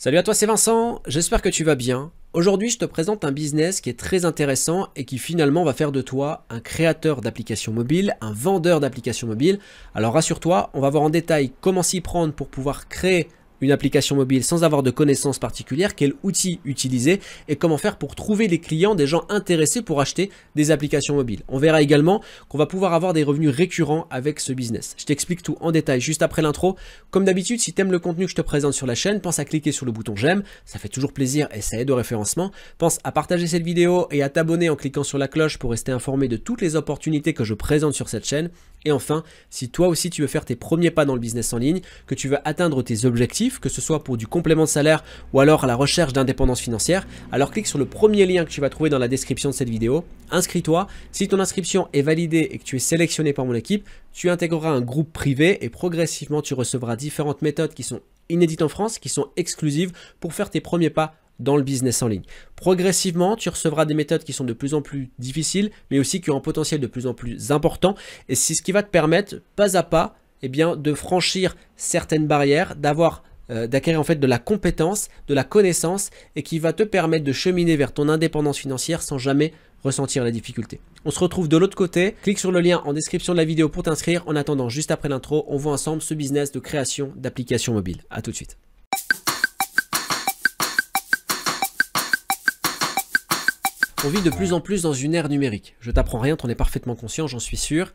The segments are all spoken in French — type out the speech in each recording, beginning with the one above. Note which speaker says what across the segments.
Speaker 1: Salut à toi, c'est Vincent, j'espère que tu vas bien. Aujourd'hui, je te présente un business qui est très intéressant et qui finalement va faire de toi un créateur d'applications mobiles, un vendeur d'applications mobiles. Alors rassure-toi, on va voir en détail comment s'y prendre pour pouvoir créer une application mobile sans avoir de connaissances particulières, quel outil utiliser et comment faire pour trouver les clients, des gens intéressés pour acheter des applications mobiles. On verra également qu'on va pouvoir avoir des revenus récurrents avec ce business. Je t'explique tout en détail juste après l'intro. Comme d'habitude, si tu aimes le contenu que je te présente sur la chaîne, pense à cliquer sur le bouton j'aime, ça fait toujours plaisir et ça aide au référencement. Pense à partager cette vidéo et à t'abonner en cliquant sur la cloche pour rester informé de toutes les opportunités que je présente sur cette chaîne. Et enfin, si toi aussi tu veux faire tes premiers pas dans le business en ligne, que tu veux atteindre tes objectifs, que ce soit pour du complément de salaire ou alors à la recherche d'indépendance financière, alors clique sur le premier lien que tu vas trouver dans la description de cette vidéo, inscris-toi. Si ton inscription est validée et que tu es sélectionné par mon équipe, tu intégreras un groupe privé et progressivement tu recevras différentes méthodes qui sont inédites en France, qui sont exclusives pour faire tes premiers pas dans le business en ligne. Progressivement, tu recevras des méthodes qui sont de plus en plus difficiles, mais aussi qui ont un potentiel de plus en plus important. Et c'est ce qui va te permettre, pas à pas, eh bien, de franchir certaines barrières, d'avoir euh, d'acquérir en fait de la compétence, de la connaissance et qui va te permettre de cheminer vers ton indépendance financière sans jamais ressentir la difficulté. On se retrouve de l'autre côté, clique sur le lien en description de la vidéo pour t'inscrire. En attendant, juste après l'intro, on voit ensemble ce business de création d'applications mobiles. A tout de suite. On vit de plus en plus dans une ère numérique. Je t'apprends rien, en es parfaitement conscient, j'en suis sûr.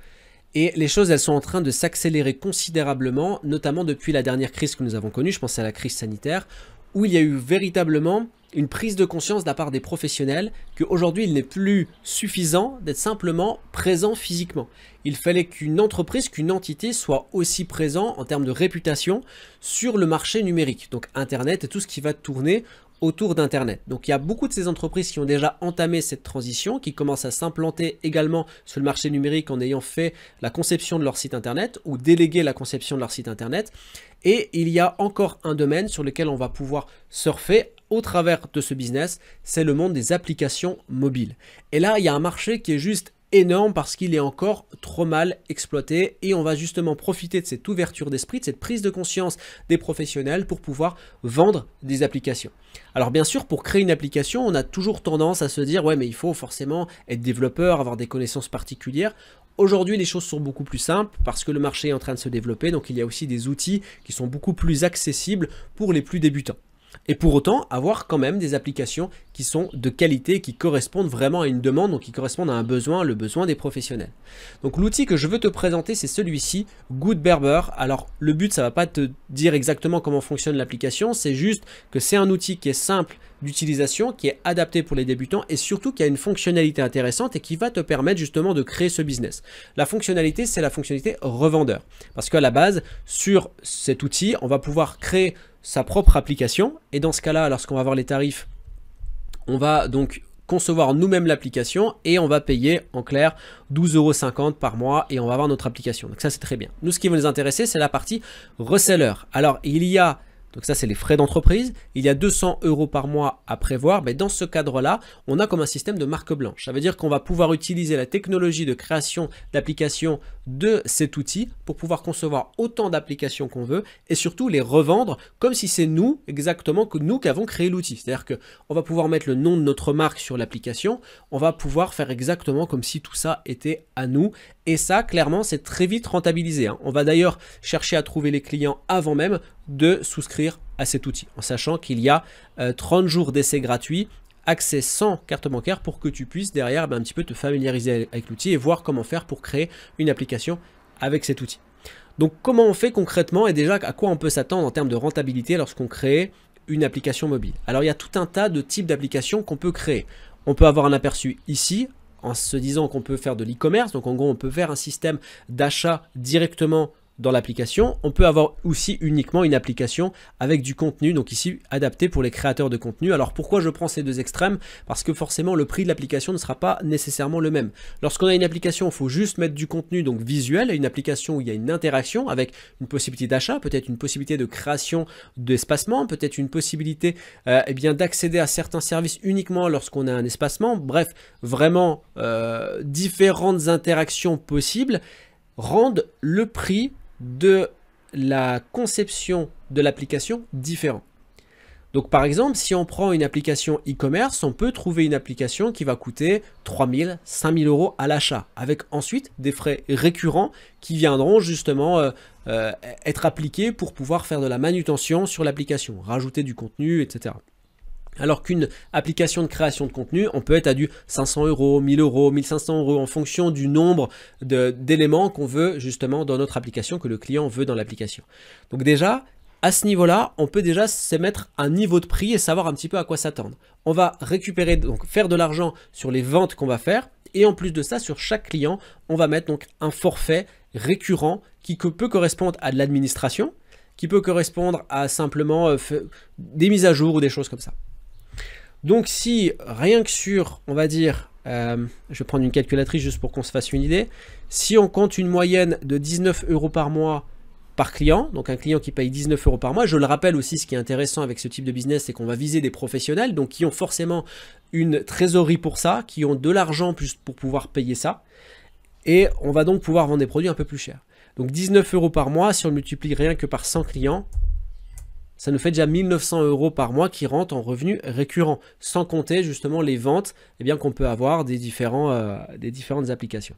Speaker 1: Et les choses, elles sont en train de s'accélérer considérablement, notamment depuis la dernière crise que nous avons connue, je pense à la crise sanitaire, où il y a eu véritablement une prise de conscience de la part des professionnels qu'aujourd'hui il n'est plus suffisant d'être simplement présent physiquement. Il fallait qu'une entreprise, qu'une entité soit aussi présent en termes de réputation sur le marché numérique, donc Internet et tout ce qui va tourner autour d'Internet. Donc il y a beaucoup de ces entreprises qui ont déjà entamé cette transition, qui commencent à s'implanter également sur le marché numérique en ayant fait la conception de leur site Internet ou délégué la conception de leur site Internet. Et il y a encore un domaine sur lequel on va pouvoir surfer au travers de ce business, c'est le monde des applications mobiles. Et là, il y a un marché qui est juste énorme parce qu'il est encore trop mal exploité et on va justement profiter de cette ouverture d'esprit, de cette prise de conscience des professionnels pour pouvoir vendre des applications. Alors bien sûr, pour créer une application, on a toujours tendance à se dire ouais mais il faut forcément être développeur, avoir des connaissances particulières. Aujourd'hui, les choses sont beaucoup plus simples parce que le marché est en train de se développer, donc il y a aussi des outils qui sont beaucoup plus accessibles pour les plus débutants et pour autant avoir quand même des applications qui sont de qualité, qui correspondent vraiment à une demande, donc qui correspondent à un besoin, le besoin des professionnels. Donc l'outil que je veux te présenter, c'est celui-ci, Good Berber. Alors le but, ça va pas te dire exactement comment fonctionne l'application, c'est juste que c'est un outil qui est simple d'utilisation, qui est adapté pour les débutants et surtout qui a une fonctionnalité intéressante et qui va te permettre justement de créer ce business. La fonctionnalité, c'est la fonctionnalité revendeur. Parce qu'à la base, sur cet outil, on va pouvoir créer sa propre application. Et dans ce cas-là, lorsqu'on va voir les tarifs, on va donc concevoir nous-mêmes l'application et on va payer en clair 12,50€ par mois et on va avoir notre application. Donc ça c'est très bien. Nous ce qui va nous intéresser c'est la partie reseller. Alors il y a donc ça, c'est les frais d'entreprise. Il y a 200 euros par mois à prévoir. Mais dans ce cadre-là, on a comme un système de marque blanche. Ça veut dire qu'on va pouvoir utiliser la technologie de création d'applications de cet outil pour pouvoir concevoir autant d'applications qu'on veut et surtout les revendre comme si c'est nous exactement que nous avons créé l'outil. C'est-à-dire qu'on on va pouvoir mettre le nom de notre marque sur l'application, on va pouvoir faire exactement comme si tout ça était à nous et ça clairement c'est très vite rentabilisé. Hein. On va d'ailleurs chercher à trouver les clients avant même de souscrire à cet outil en sachant qu'il y a 30 euh, jours d'essai gratuit accès sans carte bancaire pour que tu puisses derrière ben, un petit peu te familiariser avec l'outil et voir comment faire pour créer une application avec cet outil. Donc comment on fait concrètement et déjà à quoi on peut s'attendre en termes de rentabilité lorsqu'on crée une application mobile Alors il y a tout un tas de types d'applications qu'on peut créer. On peut avoir un aperçu ici en se disant qu'on peut faire de l'e-commerce, donc en gros on peut faire un système d'achat directement dans l'application. On peut avoir aussi uniquement une application avec du contenu, donc ici adapté pour les créateurs de contenu. Alors pourquoi je prends ces deux extrêmes Parce que forcément le prix de l'application ne sera pas nécessairement le même. Lorsqu'on a une application, il faut juste mettre du contenu donc visuel, une application où il y a une interaction avec une possibilité d'achat, peut-être une possibilité de création d'espacement, peut-être une possibilité euh, eh bien d'accéder à certains services uniquement lorsqu'on a un espacement. Bref, vraiment euh, différentes interactions possibles rendent le prix de la conception de l'application différent. Donc par exemple, si on prend une application e-commerce, on peut trouver une application qui va coûter 3000, 5000 euros à l'achat, avec ensuite des frais récurrents qui viendront justement euh, euh, être appliqués pour pouvoir faire de la manutention sur l'application, rajouter du contenu, etc. Alors qu'une application de création de contenu, on peut être à du 500 euros, 1000 euros, 1500 euros en fonction du nombre d'éléments qu'on veut justement dans notre application, que le client veut dans l'application. Donc déjà, à ce niveau-là, on peut déjà se mettre un niveau de prix et savoir un petit peu à quoi s'attendre. On va récupérer, donc faire de l'argent sur les ventes qu'on va faire. Et en plus de ça, sur chaque client, on va mettre donc un forfait récurrent qui peut correspondre à de l'administration, qui peut correspondre à simplement euh, des mises à jour ou des choses comme ça. Donc si rien que sur, on va dire, euh, je vais prendre une calculatrice juste pour qu'on se fasse une idée, si on compte une moyenne de 19 euros par mois par client, donc un client qui paye 19 euros par mois, je le rappelle aussi, ce qui est intéressant avec ce type de business, c'est qu'on va viser des professionnels, donc qui ont forcément une trésorerie pour ça, qui ont de l'argent juste pour pouvoir payer ça, et on va donc pouvoir vendre des produits un peu plus chers. Donc 19 euros par mois, si on multiplie rien que par 100 clients, ça nous fait déjà 1900 euros par mois qui rentrent en revenus récurrents, sans compter justement les ventes eh bien qu'on peut avoir des, différents, euh, des différentes applications.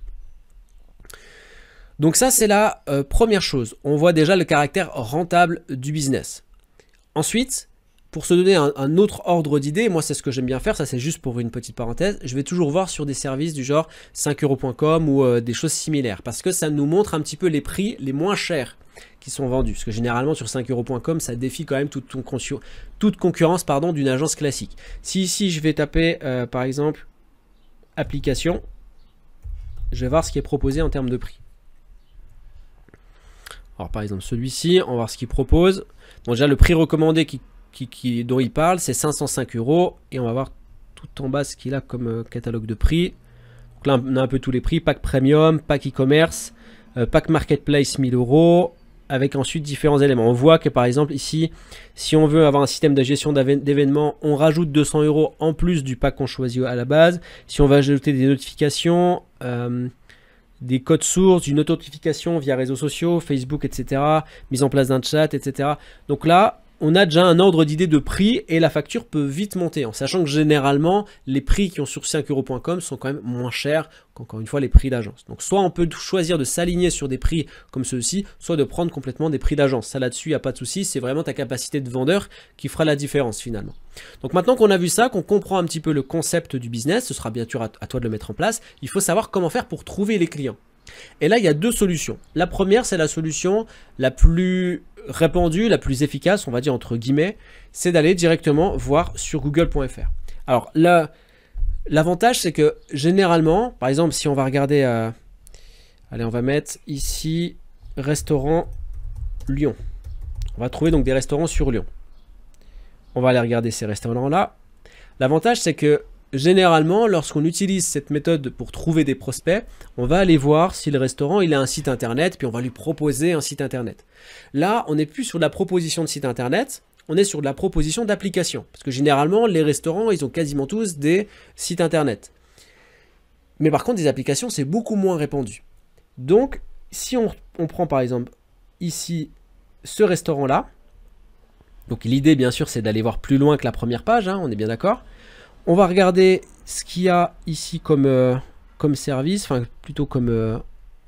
Speaker 1: Donc ça, c'est la euh, première chose. On voit déjà le caractère rentable du business. Ensuite, pour se donner un, autre ordre d'idée, moi c'est ce que j'aime bien faire, ça c'est juste pour une petite parenthèse, je vais toujours voir sur des services du genre 5euros.com ou euh, des choses similaires, parce que ça nous montre un petit peu les prix les moins chers qui sont vendus. Parce que généralement sur 5euros.com, ça défie quand même toute, toute concurrence pardon d'une agence classique. Si ici je vais taper euh, par exemple application, je vais voir ce qui est proposé en termes de prix. Alors par exemple celui-ci, on va voir ce qu'il propose. Donc déjà le prix recommandé qui, dont il parle, c'est 505 euros. Et on va voir tout en bas ce qu'il a comme euh, catalogue de prix. Donc là on a un peu tous les prix, pack premium, pack e-commerce, euh, pack marketplace 1000 euros, avec ensuite différents éléments. On voit que par exemple ici, si on veut avoir un système de gestion d'événements, on rajoute 200 euros en plus du pack qu'on choisit à la base. Si on va ajouter des notifications, euh, des codes sources, une authentification via réseaux sociaux, Facebook, etc., mise en place d'un chat, etc. Donc là, on a déjà un ordre d'idée de prix et la facture peut vite monter, en sachant que généralement, les prix qui ont sur 5euros.com sont quand même moins chers qu'encore une fois les prix d'agence. Donc soit on peut choisir de s'aligner sur des prix comme ceux-ci, soit de prendre complètement des prix d'agence. Ça là-dessus, il n'y a pas de souci, c'est vraiment ta capacité de vendeur qui fera la différence finalement. Donc maintenant qu'on a vu ça, qu'on comprend un petit peu le concept du business, ce sera bien sûr à toi de le mettre en place, il faut savoir comment faire pour trouver les clients. Et là, il y a deux solutions. La première, c'est la solution la plus répandue, la plus efficace, on va dire entre guillemets, c'est d'aller directement voir sur google.fr. Alors là, l'avantage c'est que généralement, par exemple, si on va regarder, euh, allez, on va mettre ici restaurant Lyon. On va trouver donc des restaurants sur Lyon. On va aller regarder ces restaurants là. L'avantage c'est que généralement, lorsqu'on utilise cette méthode pour trouver des prospects, on va aller voir si le restaurant il a un site internet, puis on va lui proposer un site internet. Là, on n'est plus sur la proposition de site internet, on est sur la proposition d'application. Parce que généralement, les restaurants, ils ont quasiment tous des sites internet. Mais par contre, des applications, c'est beaucoup moins répandu. Donc, si on, prend par exemple ici ce restaurant-là, donc l'idée bien sûr c'est d'aller voir plus loin que la première page, hein, on est bien d'accord. On va regarder ce qu'il y a ici comme, euh, comme service, enfin plutôt comme, euh,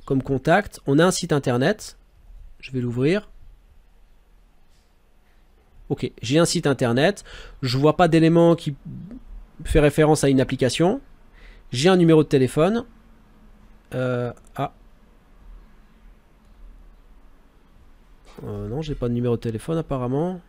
Speaker 1: comme contact. On a un site internet. Je vais l'ouvrir. Ok, j'ai un site internet. Je vois pas d'élément qui fait référence à une application. J'ai un numéro de téléphone. Euh, ah. non, j'ai pas de numéro de téléphone apparemment.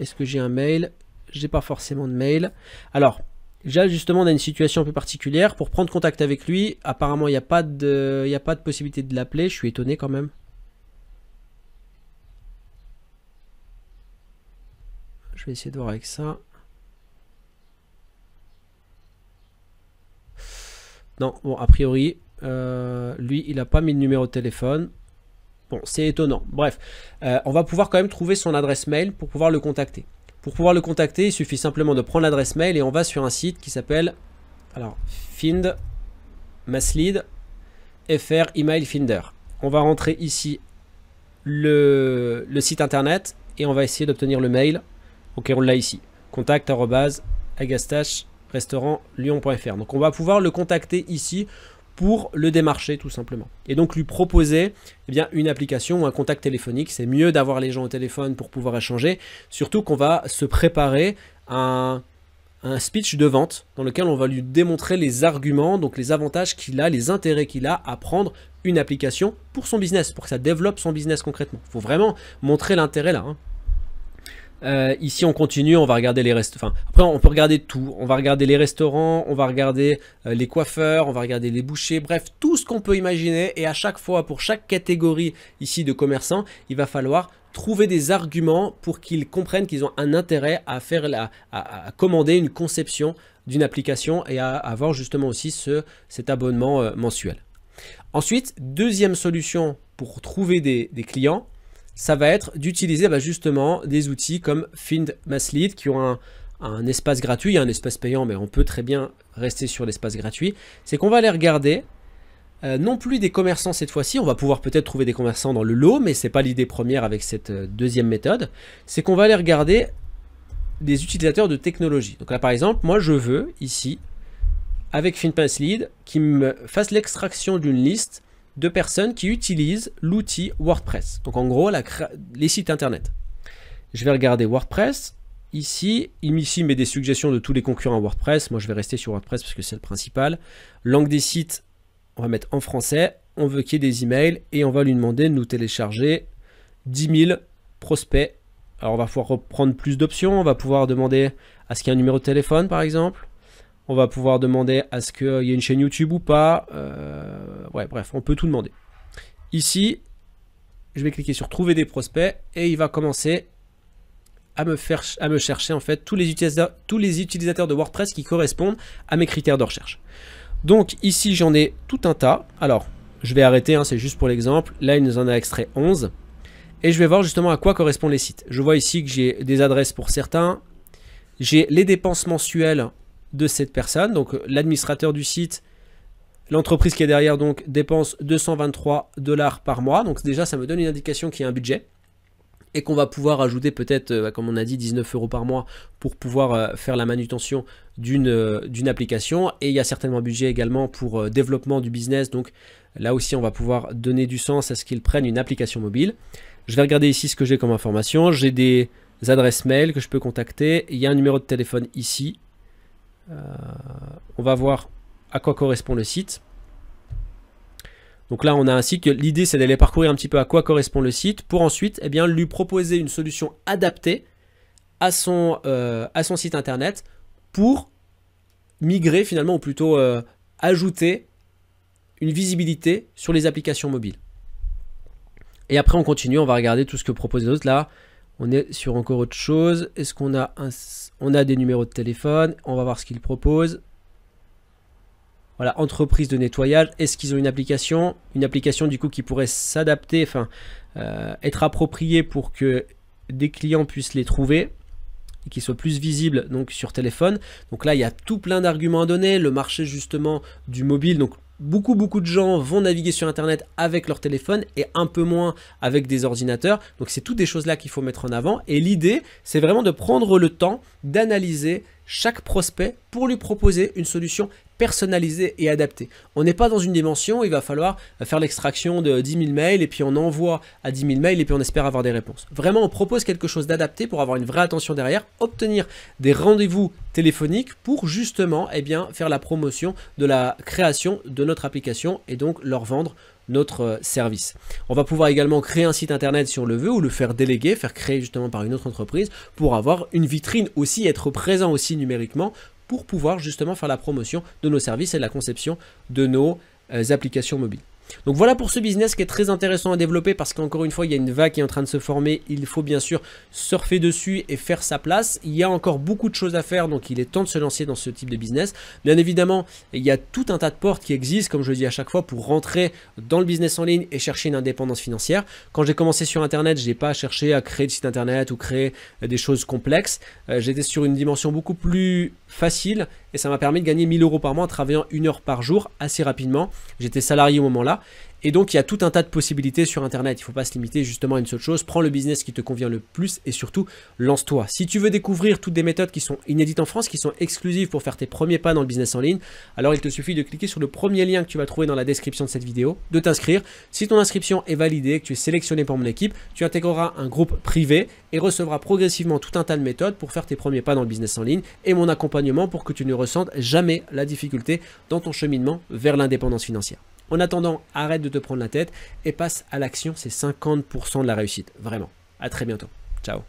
Speaker 1: Est-ce que j'ai un mail j'ai pas forcément de mail. Alors, déjà justement on a une situation un peu particulière, pour prendre contact avec lui, apparemment il n'y a, pas de, a pas de possibilité de l'appeler, je suis étonné quand même. Je vais essayer de voir avec ça. Non, bon, a priori, euh, lui, il n'a pas mis le numéro de téléphone. Bon, c'est étonnant. Bref, euh, on va pouvoir quand même trouver son adresse mail pour pouvoir le contacter. Pour pouvoir le contacter, il suffit simplement de prendre l'adresse mail et on va sur un site qui s'appelle alors find maslead fr email finder. On va rentrer ici le, site internet et on va essayer d'obtenir le mail. Ok, on l'a ici. Contact agastache restaurant lyon.fr. Donc on va pouvoir le contacter ici pour le démarcher tout simplement. Et donc lui proposer eh bien, une application ou un contact téléphonique. C'est mieux d'avoir les gens au téléphone pour pouvoir échanger, surtout qu'on va se préparer un, un speech de vente dans lequel on va lui démontrer les arguments, donc les avantages qu'il a, les intérêts qu'il a à prendre une application pour son business, pour que ça développe son business concrètement. Il faut vraiment montrer l'intérêt là. Hein. Euh, ici, on continue, on va regarder les restes. Enfin, après, on peut regarder tout. On va regarder les restaurants, on va regarder euh, les coiffeurs, on va regarder les bouchers, bref, tout ce qu'on peut imaginer. Et à chaque fois, pour chaque catégorie ici de commerçants, il va falloir trouver des arguments pour qu'ils comprennent qu'ils ont un intérêt à faire à, commander une conception d'une application et à, avoir justement aussi ce, cet abonnement euh, mensuel. Ensuite, deuxième solution pour trouver des clients, ça va être d'utiliser bah, justement des outils comme Find Maslead qui ont un, espace gratuit, il y a un espace payant, mais on peut très bien rester sur l'espace gratuit. C'est qu'on va aller regarder euh, non plus des commerçants cette fois-ci, on va pouvoir peut-être trouver des commerçants dans le lot, mais c'est pas l'idée première avec cette euh, deuxième méthode, c'est qu'on va aller regarder des utilisateurs de technologie. Donc là par exemple, moi je veux ici, avec lead qu'il me fasse l'extraction d'une liste de personnes qui utilisent l'outil WordPress. Donc en gros, les sites internet. Je vais regarder WordPress. Ici, il ici met des suggestions de tous les concurrents WordPress. Moi, je vais rester sur WordPress parce que c'est le principal. Langue des sites, on va mettre en français. On veut qu'il y ait des emails et on va lui demander de nous télécharger 10 000 prospects. Alors, on va pouvoir reprendre plus d'options. On va pouvoir demander à ce qu'il y ait un numéro de téléphone, par exemple. On va pouvoir demander à ce qu'il y ait une chaîne YouTube ou pas. Euh, ouais, bref, on peut tout demander. Ici, je vais cliquer sur trouver des prospects et il va commencer à me, faire, à me chercher en fait tous les, utilisateurs, tous les utilisateurs de WordPress qui correspondent à mes critères de recherche. Donc ici, j'en ai tout un tas. Alors, je vais arrêter, hein, c'est juste pour l'exemple. Là, il nous en a extrait 11. Et je vais voir justement à quoi correspondent les sites. Je vois ici que j'ai des adresses pour certains. J'ai les dépenses mensuelles de cette personne. Donc l'administrateur du site, l'entreprise qui est derrière, donc dépense 223 dollars par mois. Donc déjà, ça me donne une indication qu'il y a un budget et qu'on va pouvoir ajouter peut-être, euh, comme on a dit, 19 euros par mois pour pouvoir euh, faire la manutention euh, d'une application. Et il y a certainement un budget également pour développement du business. Donc là aussi, on va pouvoir donner du sens à ce qu'ils prennent une application mobile. Je vais regarder ici ce que j'ai comme information. J'ai des adresses mail que je peux contacter. Il y a un numéro de téléphone ici. Euh, on va voir à quoi correspond le site. Donc là, on a un site que l'idée, c'est d'aller parcourir un petit peu à quoi correspond le site pour ensuite eh bien, lui proposer une solution adaptée à son, euh, à son site internet pour migrer finalement, ou plutôt euh, ajouter une visibilité sur les applications mobiles. Et après, on continue, on va regarder tout ce que proposent les autres. Là, on est sur encore autre chose. Est-ce qu'on a, un, on a des numéros de téléphone On va voir ce qu'ils proposent. Voilà, entreprise de nettoyage. Est-ce qu'ils ont une application Une application du coup qui pourrait s'adapter, enfin euh, être appropriée pour que des clients puissent les trouver et qu'ils soient plus visibles donc sur téléphone. Donc là, il y a tout plein d'arguments à donner. Le marché justement du mobile, donc beaucoup beaucoup de gens vont naviguer sur internet avec leur téléphone et un peu moins avec des ordinateurs donc c'est toutes des choses là qu'il faut mettre en avant et l'idée c'est vraiment de prendre le temps d'analyser chaque prospect pour lui proposer une solution personnalisée et adaptée. On n'est pas dans une dimension où il va falloir faire l'extraction de 10 000 mails et puis on envoie à 10 000 mails et puis on espère avoir des réponses. Vraiment, on propose quelque chose d'adapté pour avoir une vraie attention derrière, obtenir des rendez-vous téléphoniques pour justement eh bien, faire la promotion de la création de notre application et donc leur vendre notre euh, service. On va pouvoir également créer un site internet si on le veut ou le faire déléguer, faire créer justement par une autre entreprise pour avoir une vitrine aussi, être présent aussi numériquement pour pouvoir justement faire la promotion de nos services et la conception de nos euh, applications mobiles. Donc voilà pour ce business qui est très intéressant à développer parce qu'encore une fois, il y a une vague qui est en train de se former. Il faut bien sûr surfer dessus et faire sa place. Il y a encore beaucoup de choses à faire, donc il est temps de se lancer dans ce type de business. Bien évidemment, il y a tout un tas de portes qui existent, comme je le dis à chaque fois, pour rentrer dans le business en ligne et chercher une indépendance financière. Quand j'ai commencé sur Internet, je n'ai pas cherché à créer de site Internet ou créer des choses complexes. Euh, j'étais sur une dimension beaucoup plus facile et ça m'a permis de gagner 1000 euros par mois en travaillant une heure par jour assez rapidement. J'étais salarié au moment-là et donc il y a tout un tas de possibilités sur Internet. Il ne faut pas se limiter justement à une seule chose. Prends le business qui te convient le plus et surtout lance-toi. Si tu veux découvrir toutes des méthodes qui sont inédites en France, qui sont exclusives pour faire tes premiers pas dans le business en ligne, alors il te suffit de cliquer sur le premier lien que tu vas trouver dans la description de cette vidéo, de t'inscrire. Si ton inscription est validée, que tu es sélectionné par mon équipe, tu intégreras un groupe privé et recevras progressivement tout un tas de méthodes pour faire tes premiers pas dans le business en ligne et mon accompagnement pour que tu ne ressentes jamais la difficulté dans ton cheminement vers l'indépendance financière. En attendant, arrête de te prendre la tête et passe à l'action, c'est 50% de la réussite, vraiment. À très bientôt. Ciao.